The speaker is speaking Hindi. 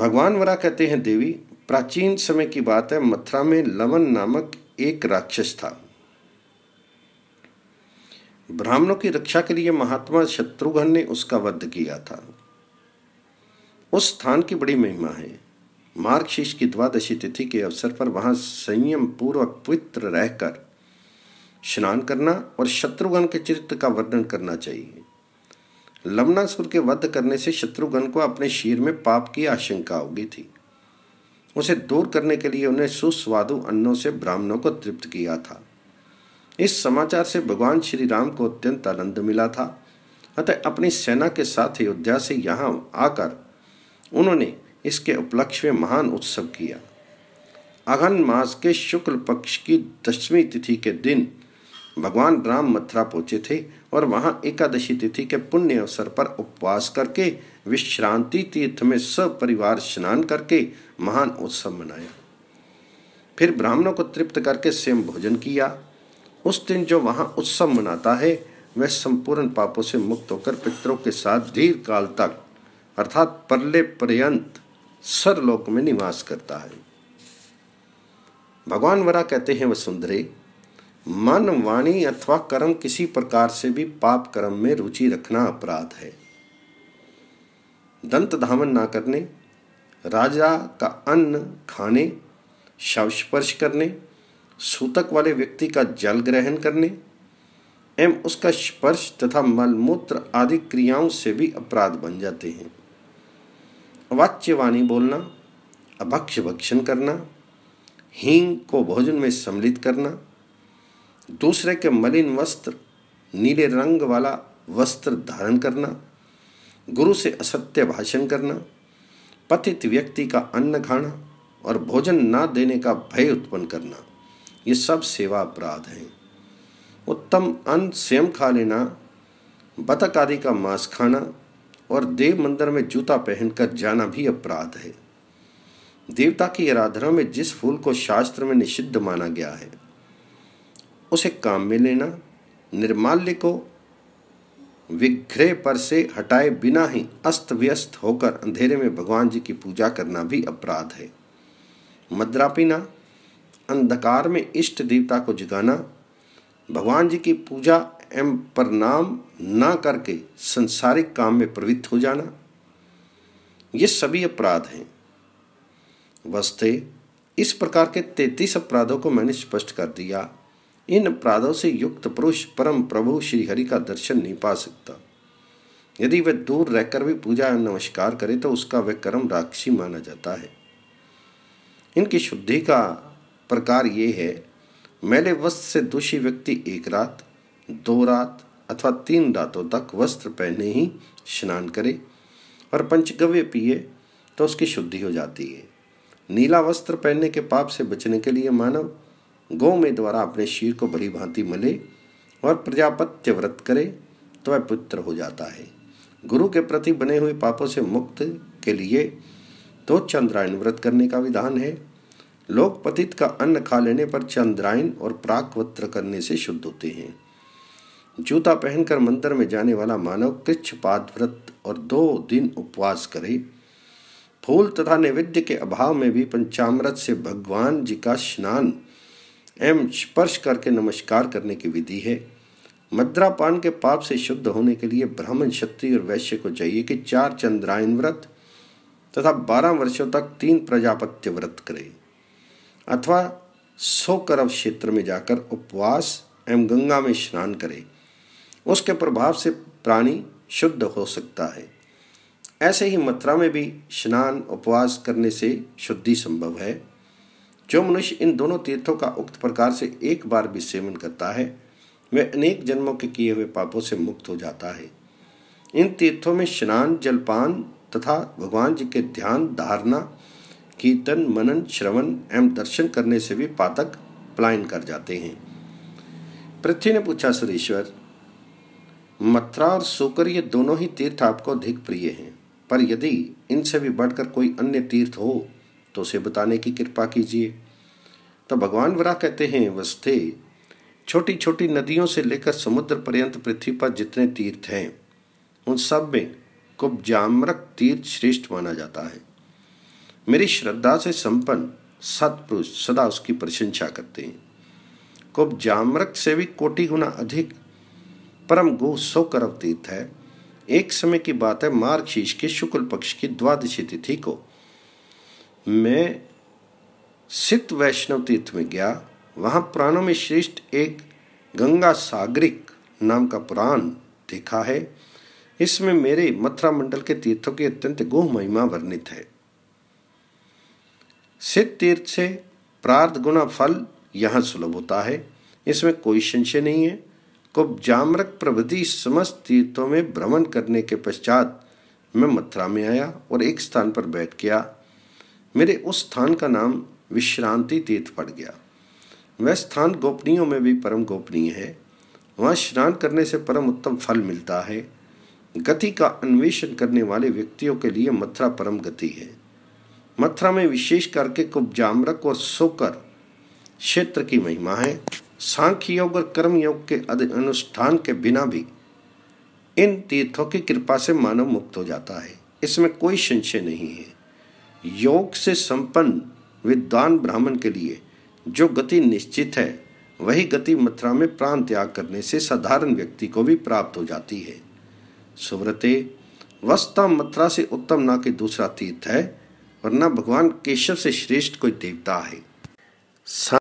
भगवान वरा कहते हैं देवी प्राचीन समय की बात है मथुरा में लवन नामक एक राक्षस था ब्राह्मणों की रक्षा के लिए महात्मा शत्रुघ्न ने उसका वध किया था उस स्थान की बड़ी महिमा है मार्गशीर्ष की द्वादशी तिथि के अवसर पर वहां संयम पूर्वक पवित्र रहकर स्नान करना और शत्रुघ्न के चरित्र का वर्णन करना चाहिए लवणासुर के वध करने से शत्रुघ्न को अपने शीर में पाप की आशंका होगी थी उसे दूर करने के लिए उन्हें सुस्वादु अन्नों से ब्राह्मणों को तृप्त किया था इस समाचार से भगवान श्री राम को अत्यंत आनंद मिला था अतः अपनी सेना के साथ अयोध्या से यहाँ आकर उन्होंने इसके उपलक्ष्य में महान उत्सव किया अगन मास के शुक्ल पक्ष की दसवीं तिथि के दिन भगवान राम मथुरा पहुंचे थे और वहां एकादशी तिथि के पुण्य अवसर पर उपवास करके विश्रांति तीर्थ में सपरिवार स्नान करके महान उत्सव मनाया फिर ब्राह्मणों को तृप्त करके स्वयं भोजन किया उस दिन जो वहाँ उत्सव मनाता है वह संपूर्ण पापों से मुक्त होकर पितरों के साथ दीर्घ काल तक अर्थात परले पर्यंत सरलोक में निवास करता है भगवान वरा कहते हैं वसुंधरे मन वाणी अथवा कर्म किसी प्रकार से भी पाप कर्म में रुचि रखना अपराध है दंत धामन ना करने राजा का अन्न खाने शव स्पर्श करने सूतक वाले व्यक्ति का जल ग्रहण करने एवं उसका स्पर्श तथा मलमूत्र आदि क्रियाओं से भी अपराध बन जाते हैं वाच्यवाणी बोलना अभक्ष भक्षण करना हींग को भोजन में सम्मिलित करना दूसरे के मलिन वस्त्र नीले रंग वाला वस्त्र धारण करना गुरु से असत्य भाषण करना पतित व्यक्ति का अन्न खाना और भोजन ना देने का भय उत्पन्न करना ये सब सेवा अपराध हैं उत्तम अन्न स्वयं खा लेना बतक आदि का मांस खाना और देव मंदिर में जूता पहनकर जाना भी अपराध है देवता की आराधना में जिस फूल को शास्त्र में निषिद्ध माना गया है उसे काम में लेना निर्माल्य को विघ्रे पर से हटाए बिना ही अस्त व्यस्त होकर अंधेरे में भगवान जी की पूजा करना भी अपराध है मद्रा पीना अंधकार में इष्ट देवता को जगाना भगवान जी की पूजा एम पर नाम ना करके संसारिक काम में प्रवृत्त हो जाना ये सभी अपराध हैं वस्ते इस प्रकार के तैतीस अपराधों को मैंने स्पष्ट कर दिया इन प्रादों से युक्त पुरुष परम प्रभु श्रीहरि का दर्शन नहीं पा सकता यदि वह दूर रहकर भी पूजा नमस्कार करे तो उसका वह कर्म राक्षी माना जाता है इनकी शुद्धि का प्रकार ये है मैले वस्त्र से दोषी व्यक्ति एक रात दो रात अथवा तीन रातों तक वस्त्र पहने ही स्नान करे और पंचगव्य पिए तो उसकी शुद्धि हो जाती है नीला वस्त्र पहनने के पाप से बचने के लिए मानव गौ में द्वारा अपने शीर को भली भांति मले और प्रजापत्य व्रत करे तो वह पुत्र हो जाता है गुरु के प्रति बने हुए पापों से मुक्त के लिए तो चंद्रायन व्रत करने का विधान है लोग पतित का अन्न खा लेने पर चंद्रायन और प्राकवत्र करने से शुद्ध होते हैं जूता पहनकर मंदिर में जाने वाला मानव पाद व्रत और दो दिन उपवास करे फूल तथा नैवेद्य के अभाव में भी पंचामृत से भगवान जी का स्नान एवं स्पर्श करके नमस्कार करने की विधि है मद्रापान के पाप से शुद्ध होने के लिए ब्राह्मण क्षत्रिय और वैश्य को चाहिए कि चार चंद्रायन व्रत तथा बारह वर्षों तक तीन प्रजापत्य व्रत करें अथवा सौ करव क्षेत्र में जाकर उपवास एवं गंगा में स्नान करे उसके प्रभाव से प्राणी शुद्ध हो सकता है ऐसे ही मथुरा में भी स्नान उपवास करने से शुद्धि संभव है जो मनुष्य इन दोनों तीर्थों का उक्त प्रकार से एक बार भी सेवन करता है वह अनेक जन्मों के किए हुए पापों से मुक्त हो जाता है इन तीर्थों में स्नान जलपान तथा भगवान जी के ध्यान धारणा कीर्तन मनन श्रवण एवं दर्शन करने से भी पातक पलायन कर जाते हैं पृथ्वी ने पूछा सुरेश्वर मथुरा और सोकर ये दोनों ही तीर्थ आपको अधिक प्रिय हैं पर यदि इनसे भी बढ़कर कोई अन्य तीर्थ हो तो उसे बताने की कृपा कीजिए तो भगवान वरा कहते हैं वस्ते छोटी छोटी नदियों से लेकर समुद्र पर्यंत पृथ्वी पर जितने तीर्थ हैं उन सब में कुब्जामरक तीर्थ श्रेष्ठ माना जाता है मेरी श्रद्धा से संपन्न सत्पुरुष सदा उसकी प्रशंसा करते हैं जामरक से भी कोटि गुना अधिक परम गो सौ करव तीर्थ है एक समय की बात है मार्गशीर्ष के शुक्ल पक्ष की द्वादशी तिथि को मैं सित वैष्णव तीर्थ में गया वहाँ प्राणों में श्रेष्ठ एक गंगा सागरिक नाम का पुराण देखा है इसमें मेरे मथुरा मंडल के तीर्थों की अत्यंत गोह महिमा वर्णित है सिद्ध तीर्थ से प्रार्थ गुणा फल यहाँ सुलभ होता है इसमें कोई संशय नहीं है जामरक प्रभृति समस्त तीर्थों में भ्रमण करने के पश्चात मैं मथुरा में आया और एक स्थान पर बैठ गया मेरे उस स्थान का नाम विश्रांति तीर्थ पड़ गया वह स्थान गोपनीयों में भी परम गोपनीय है वहाँ स्नान करने से परम उत्तम फल मिलता है गति का अन्वेषण करने वाले व्यक्तियों के लिए मथुरा परम गति है मथुरा में विशेष करके कुब्जामरक और सोकर क्षेत्र की महिमा है सांख्य योग और कर्म योग के अनुष्ठान के बिना भी इन तीर्थों की कृपा से मानव मुक्त हो जाता है इसमें कोई संशय नहीं है योग से संपन्न विद्वान ब्राह्मण के लिए जो गति निश्चित है वही गति मथुरा में प्राण त्याग करने से साधारण व्यक्ति को भी प्राप्त हो जाती है सुव्रते वस्ता मथुरा से उत्तम ना के दूसरा तीर्थ है वरना भगवान केशव से श्रेष्ठ कोई देवता है